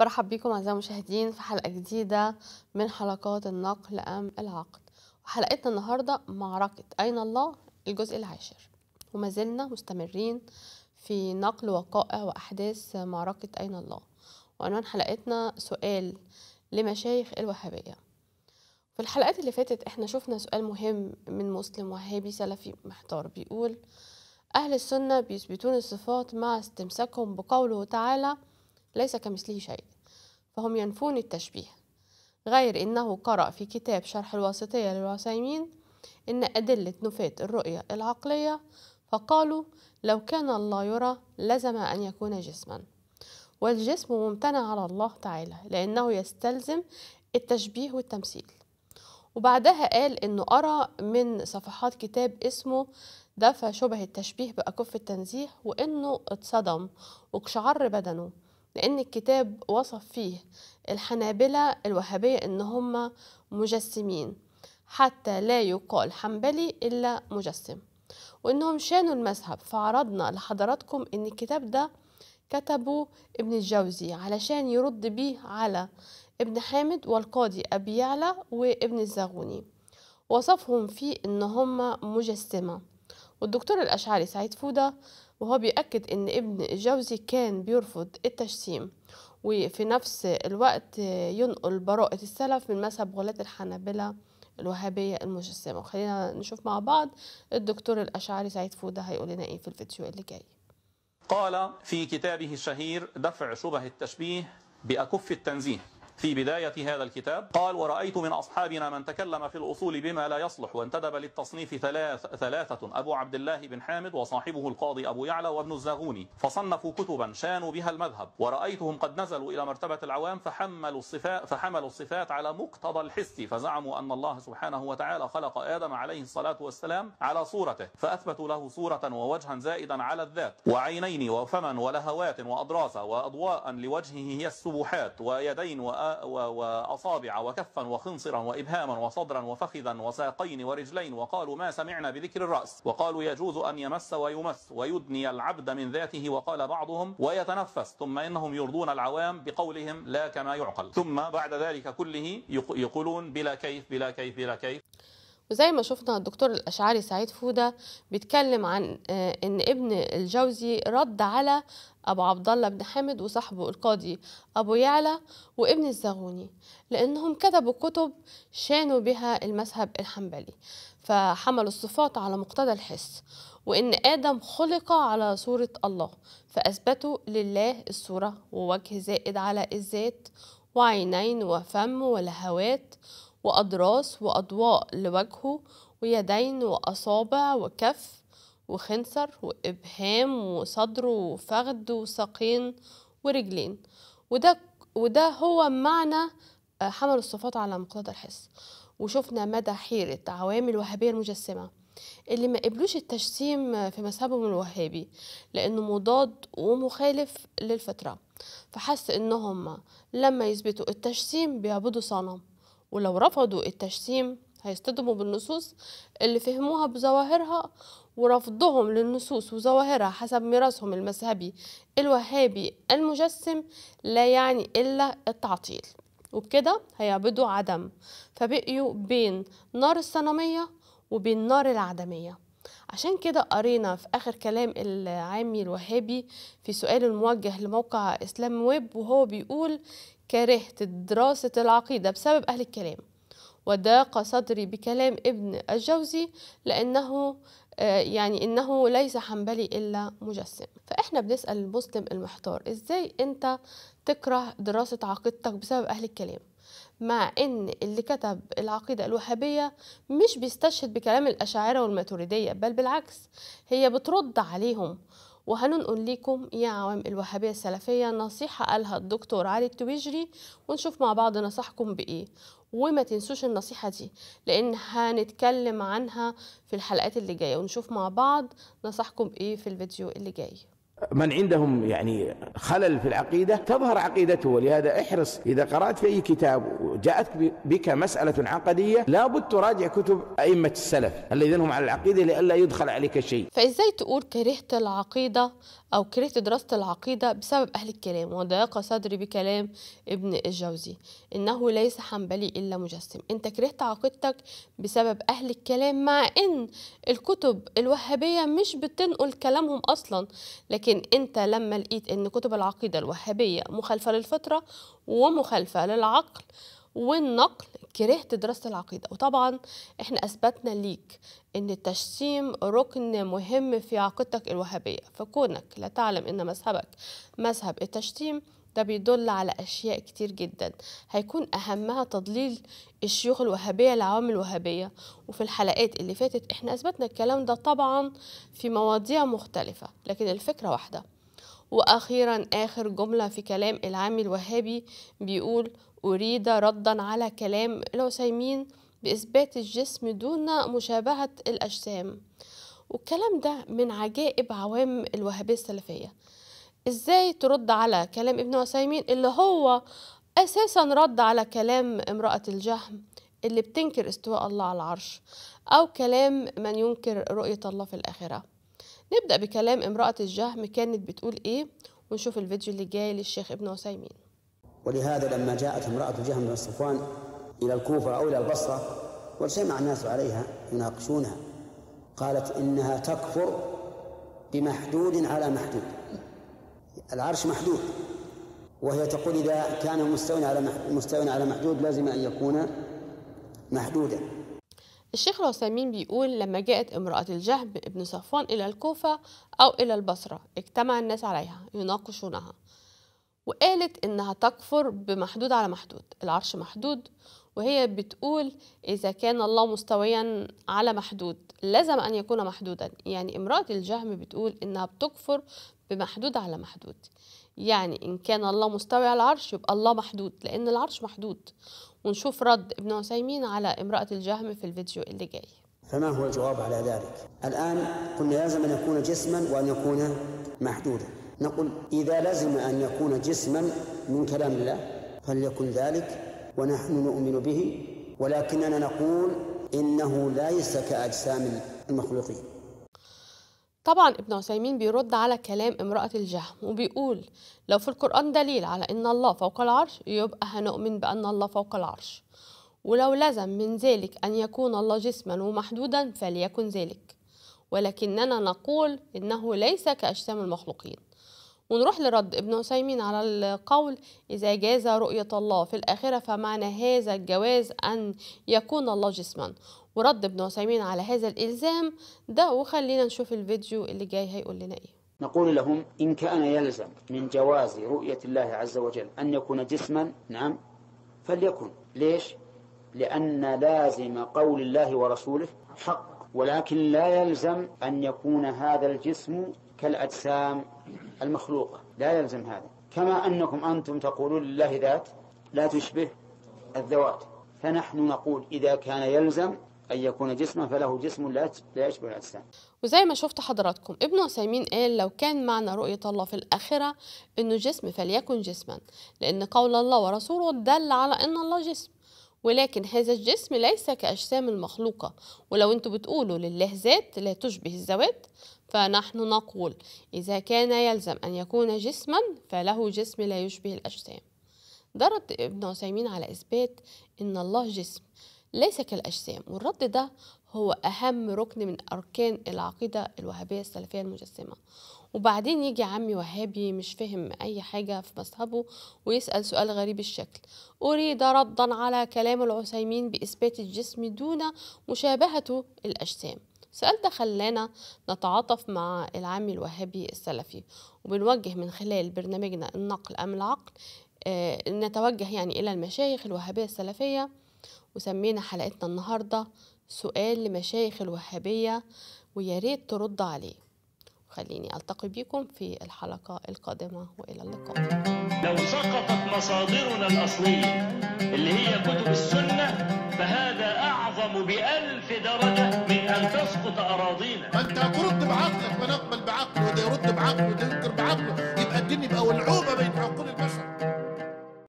برحب بكم أعزائي المشاهدين في حلقة جديدة من حلقات النقل أم العقد وحلقتنا النهاردة معركة أين الله الجزء العاشر وما زلنا مستمرين في نقل وقائع وأحداث معركة أين الله وعنوان حلقتنا سؤال لمشايخ الوهابية في الحلقات اللي فاتت احنا شفنا سؤال مهم من مسلم وهابي سلفي محتار بيقول أهل السنة بيثبتون الصفات مع استمساكهم بقوله تعالى ليس كمثله شيء فهم ينفون التشبيه غير أنه قرأ في كتاب شرح الواسطية للعثيمين إن أدلة نفاة الرؤية العقلية فقالوا لو كان الله يرى لزم أن يكون جسما والجسم ممتنع على الله تعالى لأنه يستلزم التشبيه والتمثيل وبعدها قال إنه أرى من صفحات كتاب اسمه دفع شبه التشبيه بأكف التنزيه وإنه اتصدم واقشعر بدنه لأن الكتاب وصف فيه الحنابلة الوهابية إن هم مجسمين حتى لا يقال حنبلي إلا مجسم وإنهم شانوا المذهب فعرضنا لحضراتكم إن الكتاب ده كتبه ابن الجوزي علشان يرد بيه على ابن حامد والقاضي أبي يعلى وابن الزغوني وصفهم فيه إن هم مجسمة والدكتور الأشعري سعيد فودة وهو بيأكد إن ابن جوزي كان بيرفض التجسيم وفي نفس الوقت ينقل براءة السلف من مذهب غلاة الحنابلة الوهابية المجسمة وخلينا نشوف مع بعض الدكتور الأشعري سعيد فودة هيقول لنا إيه في الفيديو اللي جاي قال في كتابه الشهير دفع شبه التشبيه بأكف التنزيه في بداية هذا الكتاب قال ورأيت من أصحابنا من تكلم في الأصول بما لا يصلح وانتدب للتصنيف ثلاث ثلاثة أبو عبد الله بن حامد وصاحبه القاضي أبو يعلى وابن الزاغوني فصنفوا كتبا شانوا بها المذهب ورأيتهم قد نزلوا إلى مرتبة العوام فحملوا الصفات, فحملوا الصفات على مقتضى الحس فزعموا أن الله سبحانه وتعالى خلق آدم عليه الصلاة والسلام على صورته فأثبتوا له صورة ووجها زائدا على الذات وعينين وفما ولهوات وأضراسا وأضواء لوجهه هي السبحات ويدين وأ وأصابع وكفا وخنصرا وإبهاما وصدرا وفخذا وساقين ورجلين وقالوا ما سمعنا بذكر الرأس وقالوا يجوز أن يمس ويمس ويدني العبد من ذاته وقال بعضهم ويتنفس ثم إنهم يرضون العوام بقولهم لا كما يعقل ثم بعد ذلك كله يقولون بلا كيف بلا كيف بلا كيف وزي ما شفنا الدكتور الأشعري سعيد فودة بيتكلم عن آه، إن ابن الجوزي رد على أبو عبد الله بن حامد وصاحبه القاضي أبو يعلى وابن الزغوني لأنهم كتبوا كتب شانوا بها المذهب الحنبلي فحملوا الصفات على مقتضى الحس وإن آدم خلق على صورة الله فأثبتوا لله الصورة ووجه زائد على الذات وعينين وفم ولهوات وأضراس وأضواء لوجهه ويدين وأصابع وكف وخنصر وإبهام وصدر وفخد وساقين ورجلين وده وده هو معنى آه، حمل الصفات على مقتضى الحس وشفنا مدى حيرة عوامل الوهابية المجسمة اللي ما قبلوش التجسيم في مذهبهم الوهابي لأنه مضاد ومخالف للفطرة فحس إنهم لما يثبتوا التجسيم بيعبدوا صنم ولو رفضوا التجسيم هيصطدموا بالنصوص اللي فهموها بظواهرها ورفضهم للنصوص وظواهرها حسب ميراثهم المذهبي الوهابي المجسم لا يعني إلا التعطيل وبكده هيعبدوا عدم فبقيوا بين نار الصنمية وبين نار العدمية عشان كده قرينا في آخر كلام العامي الوهابي في سؤال موجه لموقع إسلام ويب وهو بيقول كرهت دراسة العقيدة بسبب أهل الكلام وضاق صدري بكلام ابن الجوزي لأنه آه، يعني إنه ليس حنبلي إلا مجسم فإحنا بنسأل المسلم المحتار إزاي أنت تكره دراسة عقيدتك بسبب أهل الكلام مع ان اللي كتب العقيدة الوهابية مش بيستشهد بكلام الأشاعرة والماتوريدية بل بالعكس هي بترد عليهم وهننقل لكم يا عوام الوهابية السلفية نصيحة قالها الدكتور علي التويجري ونشوف مع بعض نصحكم بإيه وما تنسوش النصيحة دي لأن هنتكلم عنها في الحلقات اللي جاية ونشوف مع بعض نصحكم بإيه في الفيديو اللي جاي من عندهم يعني خلل في العقيدة تظهر عقيدته ولهذا احرص إذا قرأت في أي كتاب وجاءتك بك مسألة عقدية لابد تراجع كتب أئمة السلف الذين هم على العقيدة لئلا يدخل عليك شيء فإزاي تقول كرهت العقيدة أو كرهت دراسة العقيدة بسبب أهل الكلام وضيق صدري بكلام ابن الجوزي إنه ليس حنبلي إلا مجسم أنت كرهت عقيدتك بسبب أهل الكلام مع إن الكتب الوهابية مش بتنقل كلامهم أصلا لكن أنت لما لقيت إن كتب العقيدة الوهابية مخالفة للفطرة ومخالفة للعقل والنقل كرهت دراسة العقيدة وطبعا احنا أثبتنا ليك أن التشتيم ركن مهم في عقيدتك الوهابية فكونك لا تعلم أن مذهبك مذهب التشتيم ده بيدل على أشياء كتير جدا هيكون أهمها تضليل الشيوخ الوهابية لعوام الوهابية وفي الحلقات اللي فاتت احنا أثبتنا الكلام ده طبعا في مواضيع مختلفة لكن الفكرة واحدة وأخيرا آخر جملة في كلام العام الوهابي بيقول أريد ردا على كلام العثيمين بإثبات الجسم دون مشابهة الأجسام والكلام ده من عجائب عوام الوهابية السلفية ازاي ترد على كلام ابن عثيمين اللي هو اساسا رد على كلام امرأة الجهم اللي بتنكر استواء الله على العرش او كلام من ينكر رؤية الله في الاخره نبدأ بكلام امرأة الجهم كانت بتقول إيه ونشوف الفيديو اللي جاي للشيخ ابن عثيمين ولهذا لما جاءت امرأة الجهم بن صفوان إلى الكوفة أو إلى البصرة واجتمع الناس عليها يناقشونها قالت إنها تكفر بمحدود على محدود العرش محدود وهي تقول إذا كان مستوى على مستوى على محدود لازم أن يكون محدودا الشيخ العثيمين بيقول لما جاءت امرأة الجهم ابن صفوان إلى الكوفة أو إلى البصرة اجتمع الناس عليها يناقشونها وقالت إنها تكفر بمحدود على محدود العرش محدود وهي بتقول إذا كان الله مستويا على محدود لازم أن يكون محدودا يعني امرأة الجهم بتقول إنها بتكفر بمحدود على محدود يعني إن كان الله مستوي على العرش يبقى الله محدود لأن العرش محدود ونشوف رد ابن عثيمين على امرأة الجهم في الفيديو اللي جاي فما هو الجواب على ذلك؟ الآن قلنا لازم أن يكون جسما وأن يكون محدودا نقول إذا لزم أن يكون جسما من كلام الله فليكن ذلك ونحن نؤمن به ولكننا نقول إنه ليس كأجسام المخلوقين طبعا ابن عثيمين بيرد على كلام امرأة الجهم وبيقول لو في القرآن دليل على أن الله فوق العرش يبقى هنؤمن بأن الله فوق العرش ولو لزم من ذلك أن يكون الله جسما ومحدودا فليكن ذلك ولكننا نقول إنه ليس كأجسام المخلوقين ونروح لرد ابن عثيمين على القول إذا جاز رؤية الله في الآخرة فمعنى هذا الجواز أن يكون الله جسما ورد ابن عثيمين على هذا الإلزام ده وخلينا نشوف الفيديو اللي جاي هيقول لنا إيه نقول لهم إن كان يلزم من جواز رؤية الله عز وجل أن يكون جسما نعم فليكن ليش؟ لأن لازم قول الله ورسوله حق ولكن لا يلزم أن يكون هذا الجسم كالأجسام المخلوقة لا يلزم هذا كما أنكم أنتم تقولون لله ذات لا تشبه الذوات فنحن نقول إذا كان يلزم أن يكون جسما فله جسم لا يشبه الأجسام وزي ما شفت حضراتكم ابن عثيمين قال لو كان معنى رؤية الله في الآخرة أنه جسم فليكن جسما لأن قول الله ورسوله دل على أن الله جسم ولكن هذا الجسم ليس كأجسام المخلوقة ولو أنتوا بتقولوا لله ذات لا تشبه الذوات فنحن نقول إذا كان يلزم أن يكون جسما فله جسم لا يشبه الأجسام درت ابن عثيمين على إثبات أن الله جسم ليس كالأجسام والرد ده هو أهم ركن من أركان العقيدة الوهابية السلفية المجسمة وبعدين يجي عمي وهابي مش فهم أي حاجة في مذهبه ويسأل سؤال غريب الشكل أريد ردا على كلام العثيمين بإثبات الجسم دون مشابهته الأجسام سؤال ده خلانا نتعاطف مع العامي الوهابي السلفي وبنوجه من خلال برنامجنا النقل أم العقل آه، نتوجه يعني إلى المشايخ الوهابية السلفية وسمينا حلقتنا النهاردة سؤال لمشايخ الوهابية ويا ريت ترد عليه خليني ألتقي بكم في الحلقة القادمة وإلى اللقاء لو سقطت مصادرنا الأصلية اللي هي كتب السنة فهذا أعظم بألف درجة من أن تسقط أراضينا ما أنت هترد بعقلك ونقبل بعقله وده يرد بعقله وده ينكر بعقله يبقى الدنيا يبقى ولعوبة بين حكم